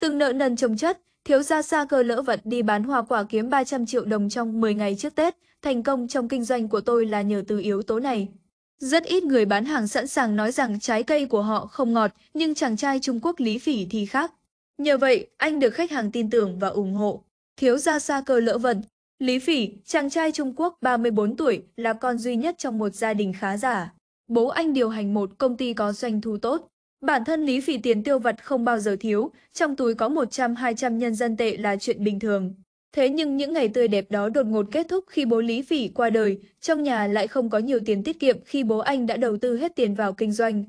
Từng nợ nần chồng chất, thiếu gia Sager lỡ vật đi bán hoa quả kiếm 300 triệu đồng trong 10 ngày trước Tết, thành công trong kinh doanh của tôi là nhờ từ yếu tố này. Rất ít người bán hàng sẵn sàng nói rằng trái cây của họ không ngọt, nhưng chàng trai Trung Quốc Lý Phỉ thì khác. Nhờ vậy, anh được khách hàng tin tưởng và ủng hộ. Thiếu gia Sager lỡ Vận, Lý Phỉ, chàng trai Trung Quốc 34 tuổi, là con duy nhất trong một gia đình khá giả. Bố anh điều hành một công ty có doanh thu tốt. Bản thân Lý Phỉ tiền tiêu vật không bao giờ thiếu, trong túi có 100-200 nhân dân tệ là chuyện bình thường. Thế nhưng những ngày tươi đẹp đó đột ngột kết thúc khi bố Lý Phỉ qua đời, trong nhà lại không có nhiều tiền tiết kiệm khi bố anh đã đầu tư hết tiền vào kinh doanh.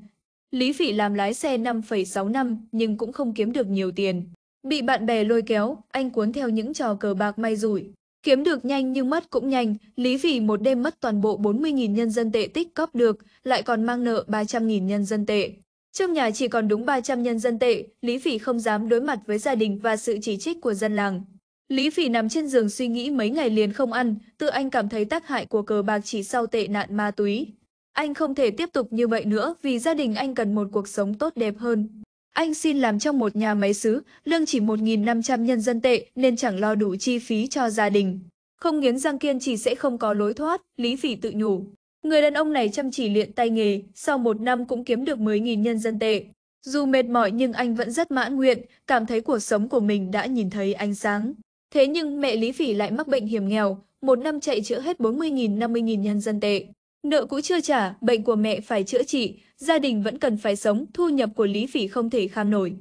Lý Phỉ làm lái xe 5,6 năm nhưng cũng không kiếm được nhiều tiền. Bị bạn bè lôi kéo, anh cuốn theo những trò cờ bạc may rủi. Kiếm được nhanh nhưng mất cũng nhanh, Lý Phỉ một đêm mất toàn bộ 40.000 nhân dân tệ tích cóp được, lại còn mang nợ 300.000 nhân dân tệ. Trong nhà chỉ còn đúng 300 nhân dân tệ, Lý Phỉ không dám đối mặt với gia đình và sự chỉ trích của dân làng. Lý Phỉ nằm trên giường suy nghĩ mấy ngày liền không ăn, tự anh cảm thấy tác hại của cờ bạc chỉ sau tệ nạn ma túy. Anh không thể tiếp tục như vậy nữa vì gia đình anh cần một cuộc sống tốt đẹp hơn. Anh xin làm trong một nhà máy xứ, lương chỉ 1.500 nhân dân tệ nên chẳng lo đủ chi phí cho gia đình. Không nghiến răng kiên trì sẽ không có lối thoát, Lý Phỉ tự nhủ. Người đàn ông này chăm chỉ luyện tay nghề, sau một năm cũng kiếm được 10.000 nhân dân tệ. Dù mệt mỏi nhưng anh vẫn rất mãn nguyện, cảm thấy cuộc sống của mình đã nhìn thấy ánh sáng. Thế nhưng mẹ Lý Phỉ lại mắc bệnh hiểm nghèo, một năm chạy chữa hết 40.000 50.000 nhân dân tệ. Nợ cũ chưa trả, bệnh của mẹ phải chữa trị, gia đình vẫn cần phải sống, thu nhập của Lý Phỉ không thể kham nổi.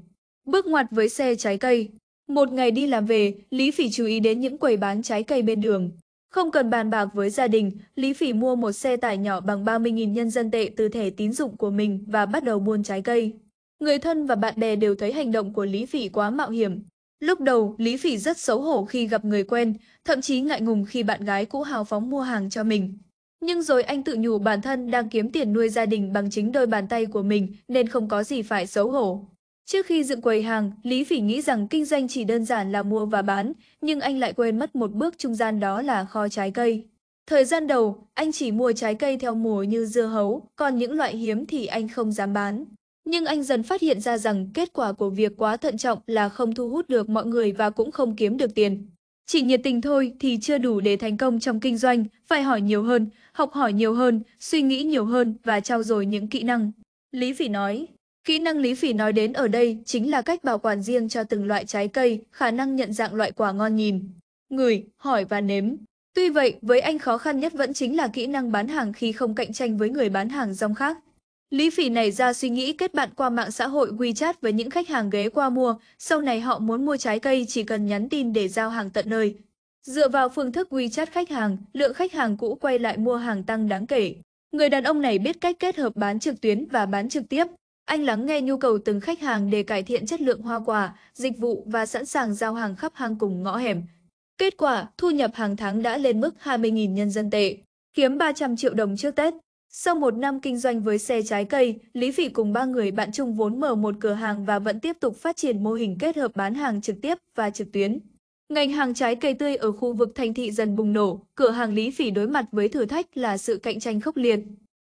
Bước ngoặt với xe trái cây. Một ngày đi làm về, Lý Phỉ chú ý đến những quầy bán trái cây bên đường. Không cần bàn bạc với gia đình, Lý Phỉ mua một xe tải nhỏ bằng 30.000 nhân dân tệ từ thẻ tín dụng của mình và bắt đầu buôn trái cây. Người thân và bạn bè đều thấy hành động của Lý Phỉ quá mạo hiểm. Lúc đầu, Lý Phỉ rất xấu hổ khi gặp người quen, thậm chí ngại ngùng khi bạn gái cũ hào phóng mua hàng cho mình. Nhưng rồi anh tự nhủ bản thân đang kiếm tiền nuôi gia đình bằng chính đôi bàn tay của mình nên không có gì phải xấu hổ. Trước khi dựng quầy hàng, Lý Phỉ nghĩ rằng kinh doanh chỉ đơn giản là mua và bán, nhưng anh lại quên mất một bước trung gian đó là kho trái cây. Thời gian đầu, anh chỉ mua trái cây theo mùa như dưa hấu, còn những loại hiếm thì anh không dám bán. Nhưng anh dần phát hiện ra rằng kết quả của việc quá thận trọng là không thu hút được mọi người và cũng không kiếm được tiền. Chỉ nhiệt tình thôi thì chưa đủ để thành công trong kinh doanh, phải hỏi nhiều hơn, học hỏi nhiều hơn, suy nghĩ nhiều hơn và trao dồi những kỹ năng. Lý Phỉ nói, Kỹ năng Lý Phỉ nói đến ở đây chính là cách bảo quản riêng cho từng loại trái cây, khả năng nhận dạng loại quả ngon nhìn, ngửi, hỏi và nếm. Tuy vậy, với anh khó khăn nhất vẫn chính là kỹ năng bán hàng khi không cạnh tranh với người bán hàng rong khác. Lý Phỉ nảy ra suy nghĩ kết bạn qua mạng xã hội WeChat với những khách hàng ghé qua mua, sau này họ muốn mua trái cây chỉ cần nhắn tin để giao hàng tận nơi. Dựa vào phương thức WeChat khách hàng, lượng khách hàng cũ quay lại mua hàng tăng đáng kể. Người đàn ông này biết cách kết hợp bán trực tuyến và bán trực tiếp. Anh lắng nghe nhu cầu từng khách hàng để cải thiện chất lượng hoa quả, dịch vụ và sẵn sàng giao hàng khắp hang cùng ngõ hẻm. Kết quả, thu nhập hàng tháng đã lên mức 20.000 nhân dân tệ, kiếm 300 triệu đồng trước Tết. Sau một năm kinh doanh với xe trái cây, Lý Phỉ cùng ba người bạn chung vốn mở một cửa hàng và vẫn tiếp tục phát triển mô hình kết hợp bán hàng trực tiếp và trực tuyến. Ngành hàng trái cây tươi ở khu vực thành thị dần bùng nổ, cửa hàng Lý Phỉ đối mặt với thử thách là sự cạnh tranh khốc liệt.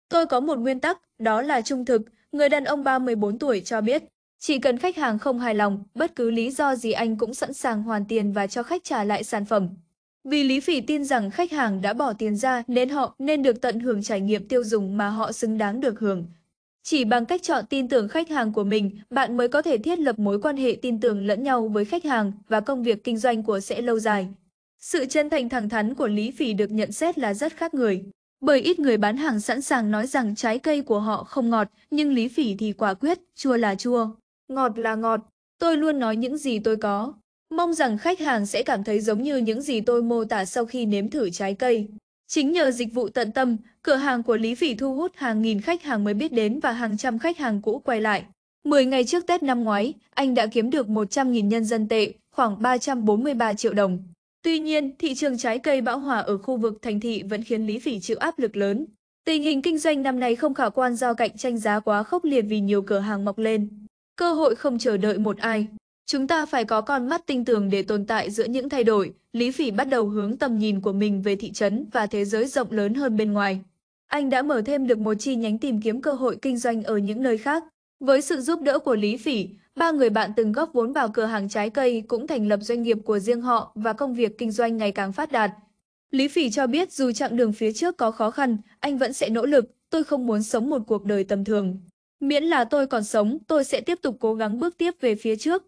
Tôi có một nguyên tắc, đó là trung thực, Người đàn ông 34 tuổi cho biết, chỉ cần khách hàng không hài lòng, bất cứ lý do gì anh cũng sẵn sàng hoàn tiền và cho khách trả lại sản phẩm. Vì Lý Phỉ tin rằng khách hàng đã bỏ tiền ra nên họ nên được tận hưởng trải nghiệm tiêu dùng mà họ xứng đáng được hưởng. Chỉ bằng cách chọn tin tưởng khách hàng của mình, bạn mới có thể thiết lập mối quan hệ tin tưởng lẫn nhau với khách hàng và công việc kinh doanh của sẽ lâu dài. Sự chân thành thẳng thắn của Lý Phỉ được nhận xét là rất khác người. Bởi ít người bán hàng sẵn sàng nói rằng trái cây của họ không ngọt, nhưng Lý Phỉ thì quả quyết, chua là chua, ngọt là ngọt. Tôi luôn nói những gì tôi có. Mong rằng khách hàng sẽ cảm thấy giống như những gì tôi mô tả sau khi nếm thử trái cây. Chính nhờ dịch vụ tận tâm, cửa hàng của Lý Phỉ thu hút hàng nghìn khách hàng mới biết đến và hàng trăm khách hàng cũ quay lại. 10 ngày trước Tết năm ngoái, anh đã kiếm được 100.000 nhân dân tệ, khoảng 343 triệu đồng. Tuy nhiên, thị trường trái cây bão hòa ở khu vực thành thị vẫn khiến Lý Phỉ chịu áp lực lớn. Tình hình kinh doanh năm nay không khả quan do cạnh tranh giá quá khốc liệt vì nhiều cửa hàng mọc lên. Cơ hội không chờ đợi một ai. Chúng ta phải có con mắt tinh tường để tồn tại giữa những thay đổi. Lý Phỉ bắt đầu hướng tầm nhìn của mình về thị trấn và thế giới rộng lớn hơn bên ngoài. Anh đã mở thêm được một chi nhánh tìm kiếm cơ hội kinh doanh ở những nơi khác. Với sự giúp đỡ của Lý Phỉ, ba người bạn từng góp vốn vào cửa hàng trái cây cũng thành lập doanh nghiệp của riêng họ và công việc kinh doanh ngày càng phát đạt. Lý Phỉ cho biết dù chặng đường phía trước có khó khăn, anh vẫn sẽ nỗ lực, tôi không muốn sống một cuộc đời tầm thường. Miễn là tôi còn sống, tôi sẽ tiếp tục cố gắng bước tiếp về phía trước,